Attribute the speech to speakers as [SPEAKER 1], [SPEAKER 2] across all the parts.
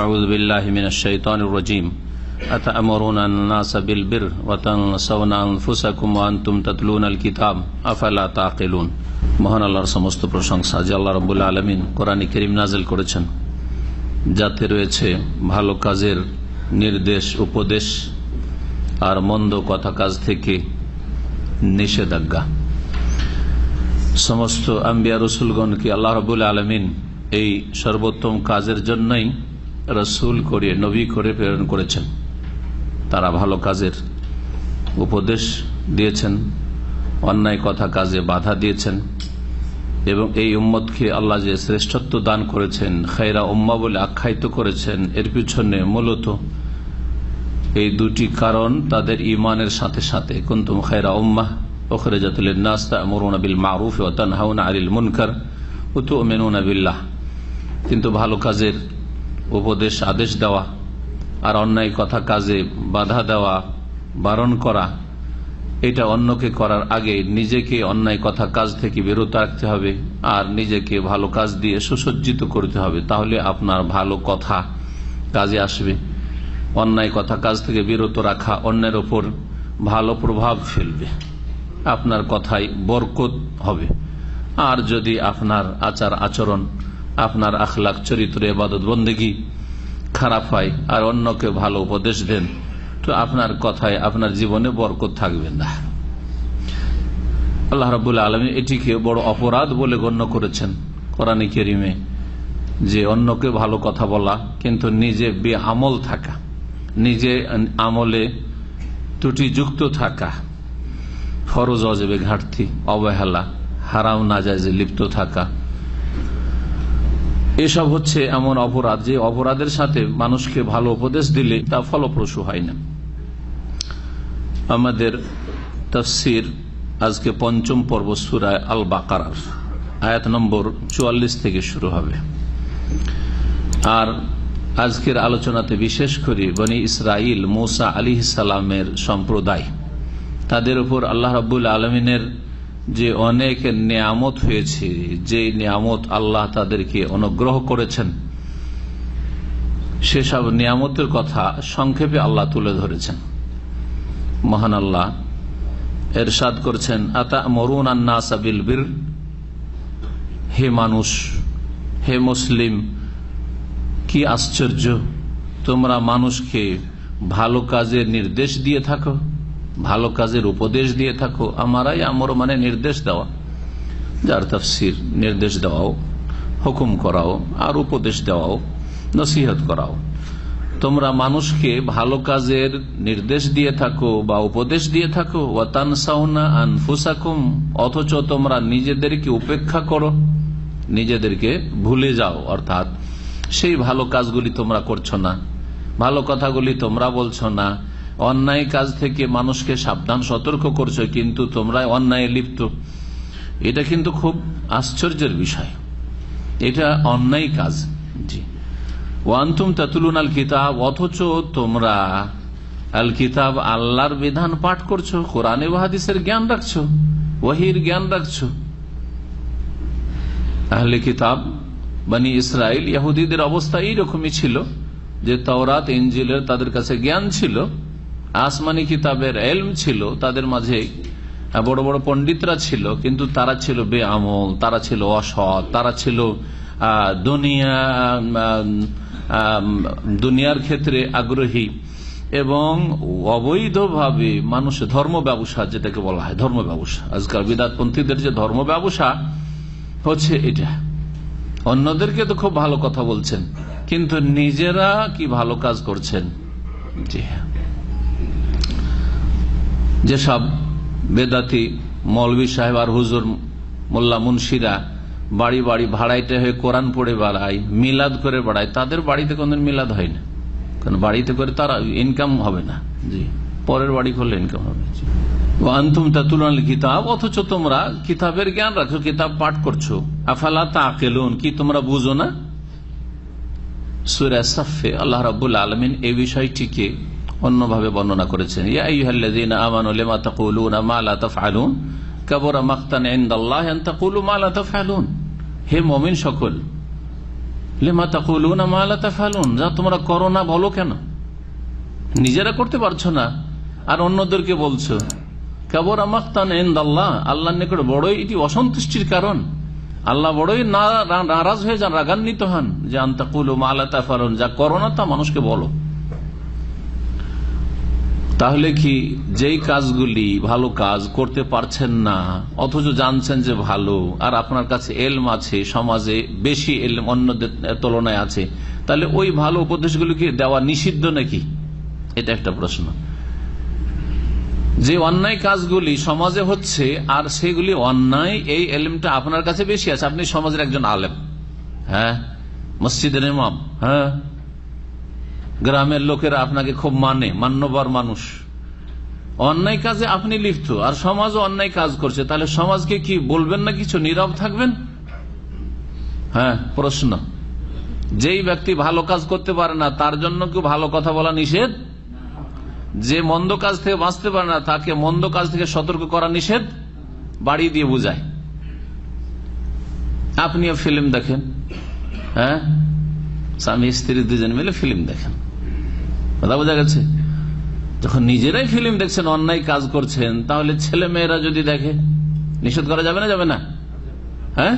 [SPEAKER 1] أعوذ بالله من الشيطان الرجيم أتأمرون الناس بالبر وتنسون أنفسكم وأنتم تتلون الكتاب أفلا تعقلون মহান আল্লাহর সমস্ত প্রশংসা যে আল্লাহ রবুল্লা আলমিন কোরআন করিম নাজেল করেছেন যাতে রয়েছে ভালো কাজের নির্দেশ উপদেশ আর মন্দ কথা কাজ থেকে নিষেধাজ্ঞা সমস্ত আম্বিয়া কি আল্লাহ রবুল আলমিন এই সর্বোত্তম কাজের জন্যই রসুল করে নবী করে প্রেরণ করেছেন তারা ভালো কাজের উপদেশ দিয়েছেন অন্যায় কথা কাজে বাধা দিয়েছেন এবং এই উম্মতকে আল্লাহ যে শ্রেষ্ঠত্ব দান করেছেন খায়রা উম্মা বলে আখ্যায়িত করেছেন এর পিছনে মূলত এই দুটি কারণ তাদের ইমানের সাথে সাথে কুন্তুম খায়রা উম্মাহ ওখরেজাতুল নাস্তা মরুনাবিল মারুফ ও তানহাউন আলিল মুনকার উতু আবিল্লাহ কিন্তু ভালো কাজের উপদেশ আদেশ দেওয়া আর অন্যায় কথা কাজে বাধা দেওয়া বারণ করা এটা অন্যকে করার আগে নিজেকে অন্যায় কথা কাজ থেকে বিরত রাখতে হবে আর নিজেকে ভালো কাজ দিয়ে সুসজ্জিত করতে হবে তাহলে আপনার ভালো কথা কাজে আসবে অন্যায় কথা কাজ থেকে বিরত রাখা অন্যের ওপর ভালো প্রভাব ফেলবে আপনার কথায় বরকত হবে আর যদি আপনার আচার আচরণ আপনার আখলাখ চরিত্র এবাদত বন্দেগী খারাপ হয় আর অন্যকে ভালো উপদেশ দেন তো আপনার কথায় আপনার জীবনে বরকত থাকবে না আল্লাহ রাবুল আলমী এটিকে বড় অপরাধ বলে গণ্য করেছেন কোরআন কেরিমে যে অন্যকে ভালো কথা বলা কিন্তু নিজে আমল থাকা নিজে আমলে ত্রুটিযুক্ত থাকা ফরজ অজেবে ঘাটতি অবহেলা হারাম নাজাজে লিপ্ত থাকা এসব হচ্ছে এমন অপরাধ যে অপরাধের সাথে মানুষকে ভালো উপদেশ দিলে তা ফলপ্রসূ হয় না আমাদের তফসির আজকে পঞ্চম পর্ব সুরায় আল বাকার আয়াত নম্বর চুয়াল্লিশ থেকে শুরু হবে আর আজকের আলোচনাতে বিশেষ করে বনি ইসরাইল মোসা আলী সালামের সম্প্রদায় তাদের উপর আল্লাহ রবুল আলমিনের যে অনেক নিয়ামত হয়েছে যে নিয়ামত আল্লাহ তাদেরকে অনুগ্রহ করেছেন সেসব নিয়ামতের কথা সংক্ষেপে আল্লাহ তুলে ধরেছেন মহান আল্লাহ এরশাদ করছেন আতা মরুন আন্না সাবিল বীর হে মানুষ হে মুসলিম কি আশ্চর্য তোমরা মানুষকে ভালো কাজের নির্দেশ দিয়ে থাকো ভালো কাজের উপদেশ দিয়ে থাকো আমারাই আমর মানে নির্দেশ দেওয়া যার তাফসির নির্দেশ দেওয়াও হুকুম করাও আর উপদেশ দেওয়াও নসিহত করাও তোমরা মানুষকে ভালো কাজের নির্দেশ দিয়ে থাকো বা উপদেশ দিয়ে থাকো আনফুসাকুম অথচ তোমরা নিজেদেরকে উপেক্ষা করো নিজেদেরকে ভুলে যাও অর্থাৎ সেই ভালো কাজগুলি তোমরা করছো না ভালো কথাগুলি তোমরা বলছো না অন্যায় কাজ থেকে মানুষকে সাবধান সতর্ক করছে কিন্তু তোমরা অন্যায় লিপ্ত এটা কিন্তু খুব আশ্চর্যের বিষয় এটা অন্যায় কাজ জি ওয়ান্তুম তাতুলুন আল কিতাব অথচ তোমরা আল কিতাব আল্লাহর বিধান পাঠ করছো কোরআনে বাহাদিসের জ্ঞান রাখছো ওহির জ্ঞান রাখছো আহলে কিতাব বানি ইসরায়েল ইহুদিদের অবস্থা এইরকমই ছিল যে তাওরাত ইঞ্জিলের তাদের কাছে জ্ঞান ছিল আসমানি কিতাবের এলম ছিল তাদের মাঝে বড় বড় পণ্ডিতরা ছিল কিন্তু তারা ছিল বেআমল তারা ছিল অসৎ তারা ছিল দুনিয়া দুনিয়ার ক্ষেত্রে আগ্রহী এবং অবৈধভাবে মানুষের ধর্ম ব্যবসা যেটাকে বলা হয় ধর্ম ব্যবসা আজকাল বিদাতপন্থীদের যে ধর্ম ব্যবসা হচ্ছে এটা অন্যদেরকে তো খুব ভালো কথা বলছেন কিন্তু নিজেরা কি ভালো কাজ করছেন জি হ্যাঁ যেসব বেদাতি মৌলী সাহেব আর হুজুর মোল্লা মুন্সিরা বাড়ি বাড়ি ভাড়াইতে হয়ে কোরআন পড়ে বেড়ায় মিলাদ করে বেড়ায় তাদের বাড়িতে কোনদিন মিলাদ হয় না কারণ বাড়িতে করে তারা ইনকাম হবে না জি পরের বাড়ি করলে ইনকাম হবে আল্লাহ রাবুল আলমিন এই বিষয়টিকে অন্যভাবে বর্ণনা করেছেন হে মমিন সকল যা তোমরা করো না বলো কেন নিজেরা করতে পারছো না আর অন্যদেরকে বলছো কেবর আমাক্তান দাল্লাহ আল্লাহ নিকট বড়ই এটি অসন্তুষ্টির কারণ আল্লাহ বড়ই নারাজ হয়ে যান রাগান্বিত হন যে আন্তাকুল মালা তাফালুন যা করো না তা মানুষকে বলো তাহলে কি যেই কাজগুলি ভালো কাজ করতে পারছেন না অথচ জানছেন যে ভালো আর আপনার কাছে এলম আছে সমাজে বেশি এলম অন্যদের তুলনায় আছে তাহলে ওই ভালো উপদেশগুলিকে দেওয়া নিষিদ্ধ নাকি এটা একটা প্রশ্ন যে অন্যায় কাজগুলি সমাজে হচ্ছে আর সেগুলি অন্যায় এই এলমটা আপনার কাছে বেশি আছে আপনি সমাজের একজন আলেম হ্যাঁ মসজিদের ইমাম হ্যাঁ গ্রামের লোকেরা আপনাকে খুব মানে মান্যবর মানুষ অন্যায় কাজে আপনি লিপ্ত আর সমাজও অন্যায় কাজ করছে তাহলে সমাজকে কি বলবেন না কিছু নীরব থাকবেন হ্যাঁ প্রশ্ন যেই ব্যক্তি ভালো কাজ করতে পারে না তার জন্য কি ভালো কথা বলা নিষেধ যে মন্দ কাজ থেকে বাঁচতে পারে না তাকে মন্দ কাজ থেকে সতর্ক করা নিষেধ বাড়ি দিয়ে বুঝায় আপনিও ফিল্ম দেখেন হ্যাঁ স্বামী স্ত্রী দুজন মিলে ফিল্ম দেখেন কথা বোঝা গেছে যখন নিজেরাই ফিল্ম দেখছেন অন্যায় কাজ করছেন তাহলে ছেলে মেয়েরা যদি দেখে নিষেধ করা যাবে না যাবে না হ্যাঁ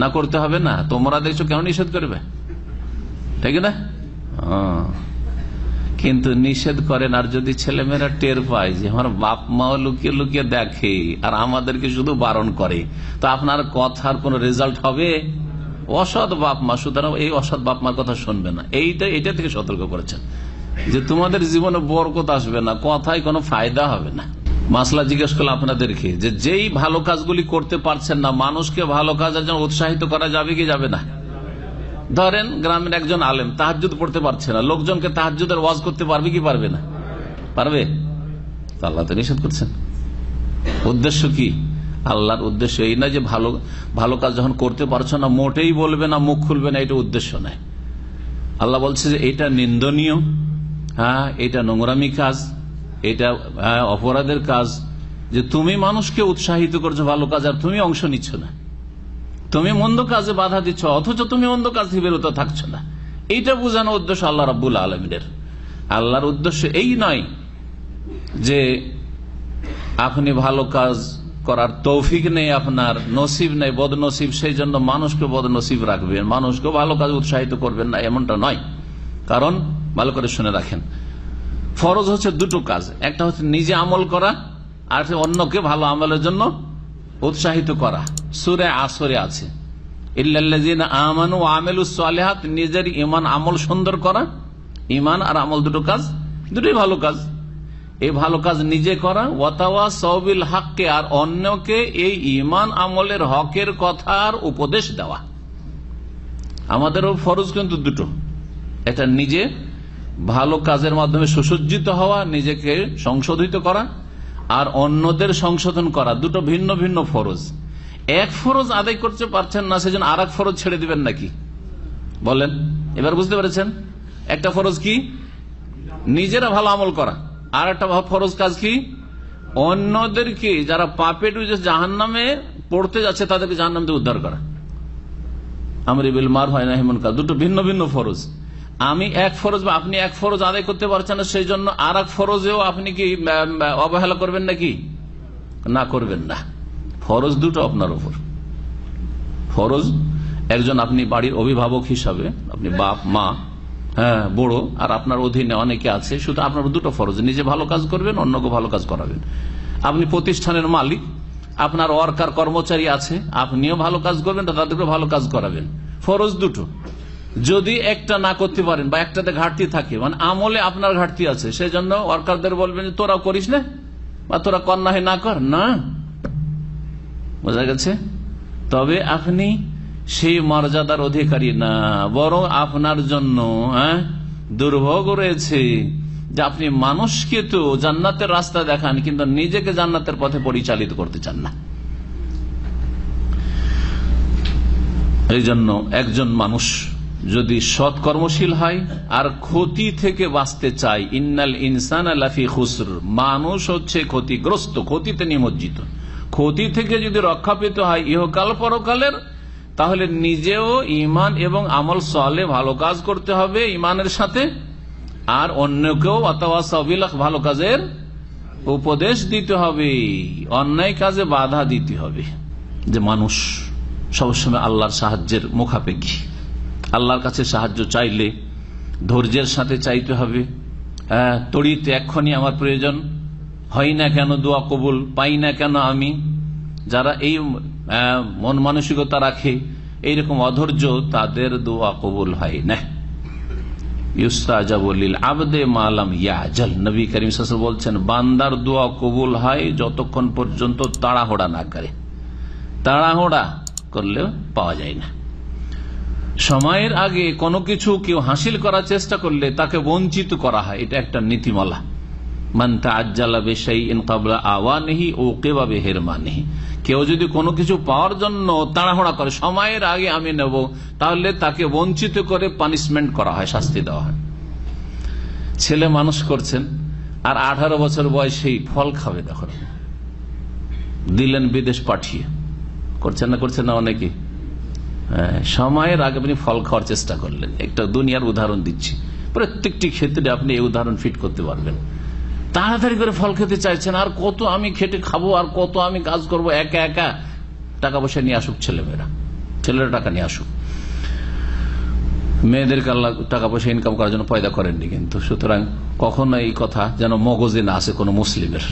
[SPEAKER 1] না করতে হবে না তোমরা দেখছো কেন নিষেধ করবে তাই না হ্যাঁ। কিন্তু নিষেধ করেন আর যদি ছেলেমেয়েরা টের পায় যে আমার বাপ মাও লুকিয়ে লুকিয়ে দেখে আর আমাদেরকে শুধু বারণ করে তো আপনার কথার কোন রেজাল্ট হবে অসৎ বাপ মা সুতরাং এই অসৎ বাপ মার কথা শুনবে না এইটা এটা থেকে সতর্ক করেছেন যে তোমাদের জীবনে বরকত আসবে না কথায় কোনো ফায়দা হবে না মাসলা জিজ্ঞেস করলে আপনাদেরকে যে যেই ভালো কাজগুলি করতে পারছেন না মানুষকে ভালো কাজ একজন উৎসাহিত করা যাবে কি যাবে না ধরেন গ্রামের একজন আলেম তাহাজুদ পড়তে পারছে না লোকজনকে তাহাজুদের ওয়াজ করতে পারবে কি পারবে না পারবে আল্লাহ তো নিষেধ করছেন উদ্দেশ্য কি আল্লাহর উদ্দেশ্য এই না যে ভালো ভালো কাজ যখন করতে পারছো না মোটেই বলবে না মুখ খুলবে না এটা উদ্দেশ্য নাই আল্লাহ বলছে যে এটা নিন্দনীয় হ্যাঁ এটা নোংরামি কাজ এটা হ্যাঁ, অপরাধের কাজ যে তুমি মানুষকে উৎসাহিত করছো ভালো কাজ আর তুমি অংশ নিচ্ছ না তুমি মন্দ কাজে বাধা দিচ্ছ অথচ তুমি মন্দ কাজ থেকে বেরোতে থাকছো না এইটা বোঝানো উদ্দেশ্য আল্লাহ রাবুল আলমিনের আল্লাহর উদ্দেশ্য এই নয় যে আপনি ভালো কাজ করার তৌফিক নেই আপনার নসিব নেই বদনসিব সেই জন্য মানুষকে বদনসিব রাখবেন মানুষকে ভালো কাজ উৎসাহিত করবেন না এমনটা নয় কারণ ভালো করে শুনে রাখেন ফরজ হচ্ছে দুটো কাজ একটা হচ্ছে নিজে আমল করা আর অন্যকে ভালো আমলের জন্য উৎসাহিত করা সুরে আসরে আছে নিজের ইমান আমল সুন্দর করা ইমান আর আমল দুটো কাজ দুটোই ভালো কাজ এই ভালো কাজ নিজে করা ওয়াতাওয়া সবিল হককে আর অন্যকে এই ইমান আমলের হকের কথার উপদেশ দেওয়া আমাদেরও ফরজ কিন্তু দুটো এটা নিজে ভালো কাজের মাধ্যমে সুসজ্জিত হওয়া নিজেকে সংশোধিত করা আর অন্যদের সংশোধন করা দুটো ভিন্ন ভিন্ন ফরজ এক ফরজ আদায় করতে পারছেন না সেজন্য আর ফরজ ছেড়ে দিবেন নাকি বলেন এবার বুঝতে পেরেছেন একটা ফরজ কি নিজেরা ভালো আমল করা আর একটা ফরজ কাজ কি অন্যদেরকে যারা পাপে ডুজে জাহান নামে পড়তে যাচ্ছে তাদেরকে জাহান নাম উদ্ধার করা বিল মার হয় না হেমন কাজ দুটো ভিন্ন ভিন্ন ফরজ আমি এক ফরজ বা আপনি এক ফরজ আদায় করতে পারছেন না সেই জন্য আর এক ফরজেও আপনি কি অবহেলা করবেন নাকি না করবেন না ফরজ দুটো আপনার উপর ফরজ একজন আপনি বাড়ির অভিভাবক হিসাবে আপনি বাপ মা হ্যাঁ বড় আর আপনার অধীনে অনেকে আছে শুধু আপনার দুটো ফরজ নিজে ভালো কাজ করবেন অন্যকে ভালো কাজ করাবেন আপনি প্রতিষ্ঠানের মালিক আপনার ওয়ার্কার কর্মচারী আছে আপনিও ভালো কাজ করবেন তাদেরকে ভালো কাজ করাবেন ফরজ দুটো যদি একটা না করতে পারেন বা একটাতে ঘাটতি থাকে মানে আমলে আপনার ঘাটতি আছে সেই জন্য ওয়ার্কারদের বলবেন যে তোরা করিস না বা তোরা কন্যা হয় না কর না বোঝা গেছে তবে আপনি সেই মর্যাদার অধিকারী না বরং আপনার জন্য হ্যাঁ দুর্ভোগ রয়েছে যে আপনি মানুষকে তো জান্নাতের রাস্তা দেখান কিন্তু নিজেকে জান্নাতের পথে পরিচালিত করতে চান না এই জন্য একজন মানুষ যদি সৎ কর্মশীল হয় আর ক্ষতি থেকে বাঁচতে চায় ইন্নাল ইনসান আলাফি খুসর মানুষ হচ্ছে ক্ষতিগ্রস্ত ক্ষতিতে নিমজ্জিত ক্ষতি থেকে যদি রক্ষা পেতে হয় ইহকাল পরকালের তাহলে নিজেও ইমান এবং আমল সলে ভালো কাজ করতে হবে ইমানের সাথে আর অন্যকেও অথবা সবিলাখ ভালো কাজের উপদেশ দিতে হবে অন্যায় কাজে বাধা দিতে হবে যে মানুষ সবসময় আল্লাহর সাহায্যের মুখাপেক্ষী আল্লাহর কাছে সাহায্য চাইলে ধৈর্যের সাথে চাইতে হবে হ্যাঁ, তড়িতে এক্ষণি আমার প্রয়োজন হয় না কেন দোয়া কবুল পাই না কেন আমি যারা এই মন মানসিকতা রাখে এইরকম অধৈর্য তাদের দোয়া কবুল হয় না নবী বলছেন বান্দার দোয়া কবুল হয় যতক্ষণ পর্যন্ত তাড়াহোড়া না করে তাড়াহোড়া করলেও পাওয়া যায় না সময়ের আগে কোনো কিছু কেউ হাসিল করার চেষ্টা করলে তাকে বঞ্চিত করা হয় এটা একটা নীতিমালা মানতা আজ্জালা বেশাই ইনকাবলা আওয়া নেহি ও কেবা বেহের মানেহি কেউ যদি কোনো কিছু পাওয়ার জন্য তাড়াহড়া করে সময়ের আগে আমি নেব তাহলে তাকে বঞ্চিত করে পানিশমেন্ট করা হয় শাস্তি দেওয়া হয় ছেলে মানুষ করছেন আর আঠারো বছর বয়সেই ফল খাবে দেখো দিলেন বিদেশ পাঠিয়ে করছেন না করছেন না অনেকেই সময়ের আগে আপনি ফল খাওয়ার চেষ্টা করলেন একটা দুনিয়ার উদাহরণ দিচ্ছি প্রত্যেকটি ক্ষেত্রে আপনি এই উদাহরণ ফিট করতে পারবেন তাড়াতাড়ি করে ফল খেতে চাইছেন আর কত আমি খেটে খাবো আর কত আমি কাজ করব একা একা টাকা পয়সা নিয়ে আসুক ছেলেমেয়েরা ছেলেরা টাকা নিয়ে আসুক মেয়েদেরকে আল্লাহ টাকা পয়সা ইনকাম করার জন্য পয়দা করেননি কিন্তু সুতরাং কখনো এই কথা যেন মগজে না আসে কোনো মুসলিমের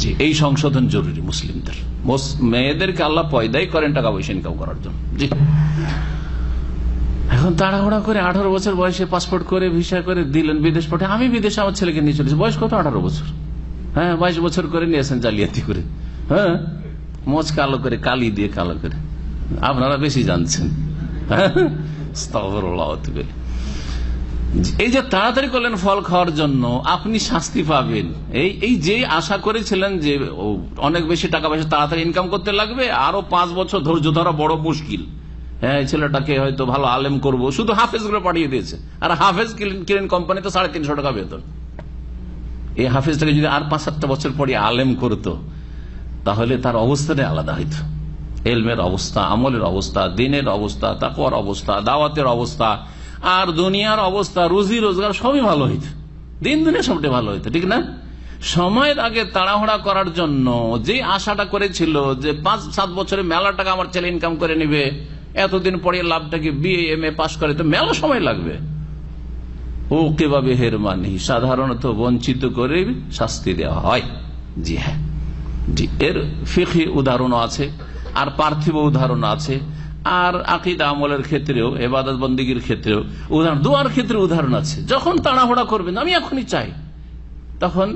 [SPEAKER 1] জি এই সংশোধন জরুরি মুসলিমদের মেয়েদেরকে আল্লাহ পয়দাই করেন টাকা পয়সা ইনকাম করার জন্য জি এখন তাড়াহুড়া করে আঠারো বছর বয়সে পাসপোর্ট করে ভিসা করে দিলেন বিদেশ পাঠে আমি বিদেশে আমার ছেলেকে নিয়ে চলেছি বয়স কত আঠারো বছর হ্যাঁ বাইশ বছর করে নিয়েছেন জালিয়াতি করে হ্যাঁ মোচ কালো করে কালি দিয়ে কালো করে আপনারা বেশি জানছেন হ্যাঁ এই যে তাড়াতাড়ি করলেন ফল খাওয়ার জন্য আপনি শাস্তি পাবেন এই এই যে আশা করেছিলেন যে অনেক বেশি টাকা পয়সা তাড়াতাড়ি ইনকাম করতে লাগবে আরো পাঁচ বছর ধৈর্য ধরা বড় মুশকিল হ্যাঁ ছেলেটাকে হয়তো ভালো আলেম করব শুধু হাফেজ গুলো পাঠিয়ে দিয়েছে আর হাফেজ কিলেন কোম্পানি তো সাড়ে তিনশো টাকা বেতন এই হাফেজটাকে যদি আর পাঁচ সাতটা বছর পরে আলেম করতো তাহলে তার অবস্থাটাই আলাদা হইতো এলমের অবস্থা আমলের অবস্থা দিনের অবস্থা তাকুয়ার অবস্থা দাওয়াতের অবস্থা আর দুনিয়ার অবস্থা রুজি রোজগার সবই ভালো হইত দিন দিনে সবটাই ভালো হইত ঠিক না সময়ের আগে তাড়াহুড়া করার জন্য যে আশাটা করেছিল যে পাঁচ সাত বছরে মেলা টাকা আমার ছেলে ইনকাম করে নিবে এতদিন পরে লাভটাকে বিএ এম এ পাশ করে তো মেলা সময় লাগবে ও কেভাবে হেরমানি সাধারণত বঞ্চিত করে শাস্তি দেওয়া হয় জি হ্যাঁ জি এর ফিখি উদাহরণও আছে আর পার্থিব উদাহরণ আছে আর আকিদা আমলের ক্ষেত্রেও এবাদত বন্দীগীর ক্ষেত্রেও উদাহরণ দুয়ার ক্ষেত্রে উদাহরণ আছে যখন তাড়াহুড়া করবেন আমি এখনই চাই তখন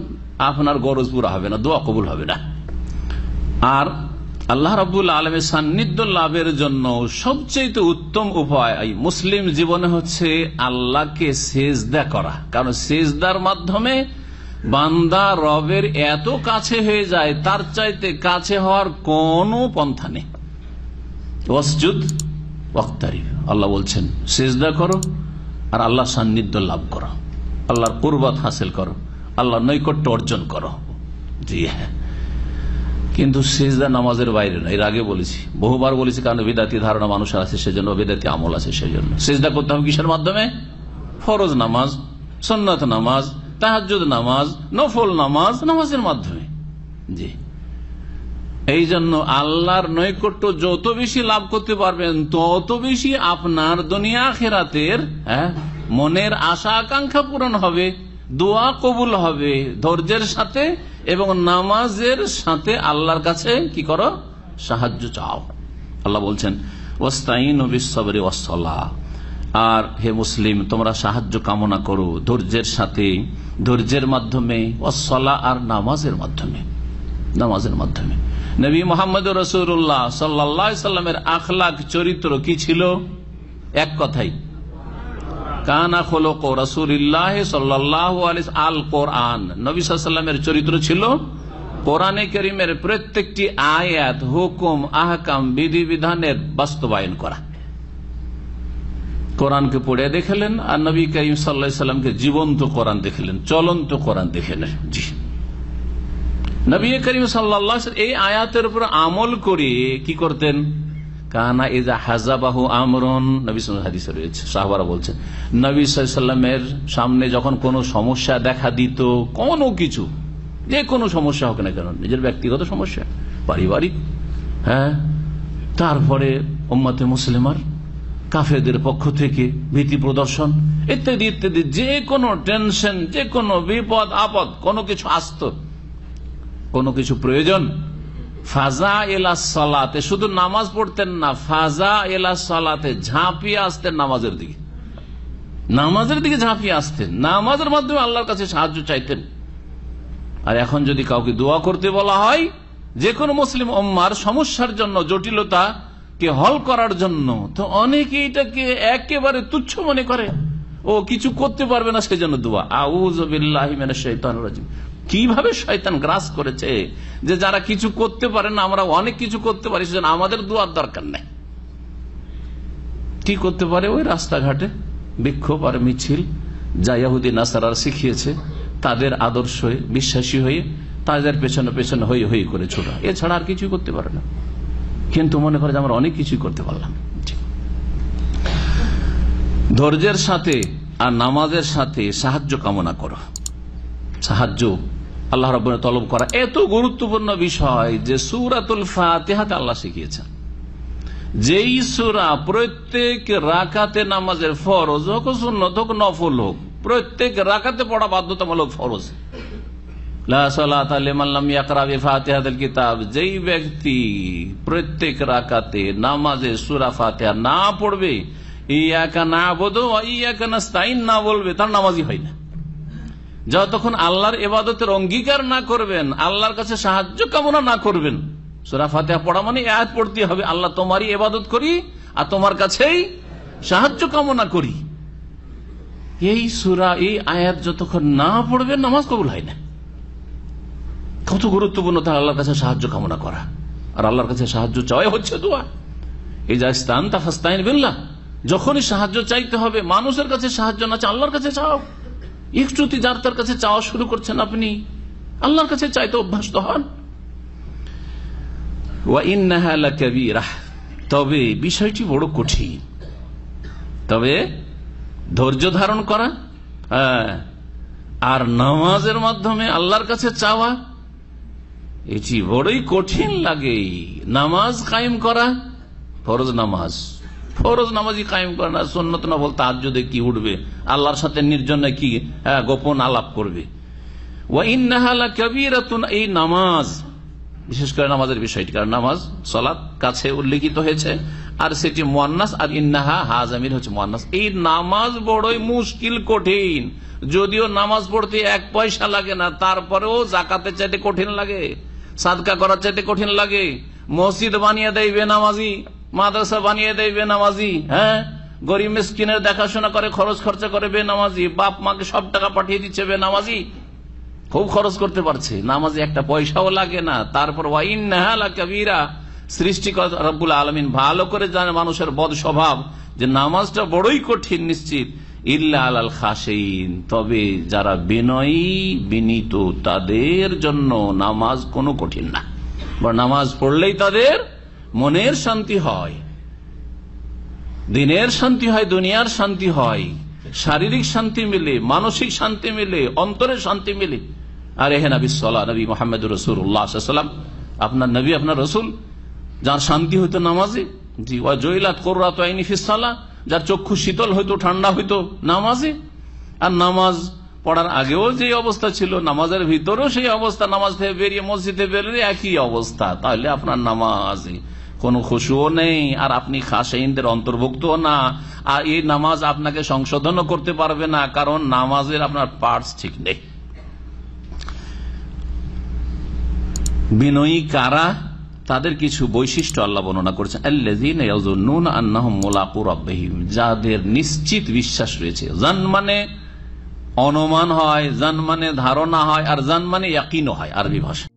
[SPEAKER 1] আপনার গরজ পুরা হবে না দোয়া কবুল হবে না আর আল্লাহ রবুল আলমের সান্নিধ্য লাভের জন্য সবচেয়ে উত্তম উপায় মুসলিম জীবনে হচ্ছে আল্লাহকে সেজদা করা কারণ সেজদার মাধ্যমে বান্দা রবের এত কাছে হয়ে যায় তার চাইতে কাছে হওয়ার কোন পন্থা নেই আল্লাহ বলছেন সেজদা করো আর আল্লাহ সান্নিধ্য লাভ করো আল্লাহর কুরবাত হাসিল করো আল্লাহ নৈকট্য অর্জন করো জি হ্যাঁ কিন্তু সেজদা নামাজের বাইরে না এর আগে বলেছি বহুবার বলেছি কারণ বেদাতি ধারণা মানুষের আছে সেজন্য বেদাতি আমল আছে সেজন্য সেজদা করতে হবে কিসের মাধ্যমে ফরজ নামাজ সন্ন্যত নামাজ তাহাজুদ নামাজ নফল নামাজ নামাজের মাধ্যমে জি এই জন্য আল্লাহর নৈকট্য যত বেশি লাভ করতে পারবেন তত বেশি আপনার দুনিয়া খেরাতের হ্যাঁ, মনের আশা আকাঙ্ক্ষা পূরণ হবে দোয়া কবুল হবে ধৈর্যের সাথে এবং নামাজের সাথে আল্লাহর কাছে কি করো সাহায্য চাও আল্লাহ বলছেন ওস্তাইন বিশ্বরী অসলা আর হে মুসলিম তোমরা সাহায্য কামনা করো ধৈর্যের সাথে ধৈর্যের মাধ্যমে অসলা আর নামাজের মাধ্যমে নামাজের মাধ্যমে নবী মোহাম্মদ রসুল্লাহ সাল্লা সাল্লামের আখলাখ চরিত্র কি ছিল এক কথাই কানা খোলক রসুল্লাহ সাল্লাহ আল কোরআন নবী সাল্লামের চরিত্র ছিল কোরআনে করিমের প্রত্যেকটি আয়াত হুকুম আহকাম বিধিবিধানের বাস্তবায়ন করা কোরআনকে পড়ে দেখালেন আর নবী করিম সাল্লা জীবন্ত কোরআন দেখালেন চলন্ত কোরআন দেখালেন জি নবী করিম সাল্লা এই আয়াতের উপর আমল করে কি করতেন কানা এজা হাজাবাহু আমরন নবী হাদিস রয়েছে সাহবারা বলছেন নবী সাল্লামের সামনে যখন কোনো সমস্যা দেখা দিত কোনো কিছু যে কোনো সমস্যা হোক না কেন নিজের ব্যক্তিগত সমস্যা পারিবারিক হ্যাঁ তারপরে ওম্মাতে মুসলিমার কাফেরদের পক্ষ থেকে ভীতি প্রদর্শন ইত্যাদি ইত্যাদি যে কোনো টেনশন যে কোনো বিপদ আপদ কোনো কিছু আসত কোনো কিছু প্রয়োজন ফাজা এলা সালাতে শুধু নামাজ পড়তেন না ফাজা এলা সালাতে ঝাঁপিয়ে আসতেন নামাজের দিকে নামাজের দিকে ঝাঁপিয়ে আসতেন নামাজের মাধ্যমে আল্লাহর কাছে সাহায্য চাইতেন আর এখন যদি কাউকে দোয়া করতে বলা হয় যে কোনো মুসলিম ওম্মার সমস্যার জন্য জটিলতা কে হল করার জন্য তো অনেকে এটাকে একেবারে তুচ্ছ মনে করে ও কিছু করতে পারবে না সেজন্য দোয়া শৈতান কিভাবে শয়তান গ্রাস করেছে যে যারা কিছু করতে পারে না আমরা অনেক কিছু করতে পারি সেজন্য আমাদের দোয়ার দরকার নেই কি করতে পারে ওই রাস্তাঘাটে বিক্ষোভ আর মিছিল জায়াহুদ্দিন নাসারার শিখিয়েছে তাদের আদর্শ হয়ে বিশ্বাসী হয়ে তাদের পেছনে পেছনে হই হই করে ছোটা এছাড়া আর কিছু করতে পারে না কিন্তু মনে করে যে আমরা অনেক কিছুই করতে পারলাম ধৈর্যের সাথে আর নামাজের সাথে সাহায্য কামনা করো সাহায্য আল্লাহ রব তলব করা এত গুরুত্বপূর্ণ বিষয় যে সুরাতুল ফাতেহাতে আল্লাহ শিখিয়েছেন যেই সুরা প্রত্যেক রাকাতে নামাজের ফরজ হোক সুন্নত হোক নফল হোক প্রত্যেক রাকাতে পড়া বাধ্যতামূলক ফরজ কিতাব যেই ব্যক্তি প্রত্যেক রাকাতে নামাজে সুরা ফাতেহা না পড়বে ইয়াকা না বোধ ইয়াকা না স্তাইন না বলবে তার নামাজই হয় না যতক্ষণ আল্লাহর এবাদতের অঙ্গীকার না করবেন আল্লাহর কাছে সাহায্য কামনা না করবেন সুরা ফাতেহা পড়া মানে এহাত পড়তে হবে আল্লাহ তোমারই এবাদত করি আর তোমার কাছেই সাহায্য কামনা করি এই সুরা এই আয়াত যতক্ষণ না পড়বে নামাজ কবুল হয় না কত গুরুত্বপূর্ণ তার আল্লাহর কাছে সাহায্য কামনা করা আর আল্লাহর কাছে সাহায্য চাওয়াই হচ্ছে দোয়া এই যা স্থান তা ফাস্তাইন বিল্লাহ যখনই সাহায্য চাইতে হবে মানুষের কাছে সাহায্য না চা আল্লাহর কাছে চাও একটুতি যার তার কাছে চাওয়া শুরু করছেন আপনি আল্লাহর কাছে চাইতে অভ্যস্ত হন তবে বিষয়টি বড় কঠিন তবে ধৈর্য ধারণ করা হ্যাঁ, আর নামাজের মাধ্যমে আল্লাহর কাছে চাওয়া এটি বড়ই কঠিন লাগে নামাজ কায়েম করা ফরজ নামাজ ফরজ নামাজই কায়েম করে না সন্ন্যত না বলতে আজ যদি কি উঠবে আল্লাহর সাথে নির্জনে কি হ্যাঁ, গোপন আলাপ করবে এই নামাজ বিশেষ করে নামাজের বিষয়টি কারণ নামাজ সলাৎ কাছে উল্লেখিত হয়েছে আর সেটি মোয়ান্নাস আর ইন্নাহা হাজামির হচ্ছে মোয়ান্নাস এই নামাজ বড়ই মুশকিল কঠিন যদিও নামাজ পড়তে এক পয়সা লাগে না তারপরেও জাকাতে চাইতে কঠিন লাগে সাদকা করার চাইতে কঠিন লাগে মসজিদ বানিয়ে দেয় বেনামাজি মাদ্রাসা বানিয়ে দেয় বেনামাজি হ্যাঁ গরিব মিসকিনের দেখাশোনা করে খরচ খরচা করে বেনামাজি বাপ মাকে সব টাকা পাঠিয়ে দিচ্ছে বেনামাজি খুব খরচ করতে পারছে নামাজে একটা পয়সাও লাগে না তারপর ওয়াইন নেহালা কবিরা সৃষ্টিকর্তা রব্বুল আলমিন ভালো করে জানে মানুষের বদ স্বভাব যে নামাজটা বড়ই কঠিন নিশ্চিত ইল্লাল খাসেইন তবে যারা বিনয়ী বিনীত তাদের জন্য নামাজ কোনো কঠিন না বা নামাজ পড়লেই তাদের মনের শান্তি হয় দিনের শান্তি হয় দুনিয়ার শান্তি হয় শারীরিক শান্তি মিলে মানসিক শান্তি মিলে অন্তরের শান্তি মিলে আর এহে নবী সাল্লাহ নবী মোহাম্মদ রসুল্লাহাম আপনার নবী আপনার রসুল যার শান্তি হইতো নামাজে জি ওয়া জৈলাত কররাত আইনি ফিসাল্লাহ যার চক্ষু শীতল হইতো ঠান্ডা হইতো নামাজে আর নামাজ পড়ার আগেও যে অবস্থা ছিল নামাজের ভিতরেও সেই অবস্থা নামাজ থেকে বেরিয়ে মসজিদে বেরিয়ে একই অবস্থা তাহলে আপনার নামাজ কোন খুশুও নেই আর আপনি খাসাইনদের অন্তর্ভুক্ত না আর এই নামাজ আপনাকে সংশোধনও করতে পারবে না কারণ নামাজের আপনার পার্টস ঠিক নেই বিনয়ী কারা তাদের কিছু বৈশিষ্ট্য আল্লাহ বর্ণনা করেছেন যাদের নিশ্চিত বিশ্বাস রয়েছে জান মানে অনুমান হয় জান মানে ধারণা হয় আর জান মানে ইয়াকিনও হয় আরবি ভাষা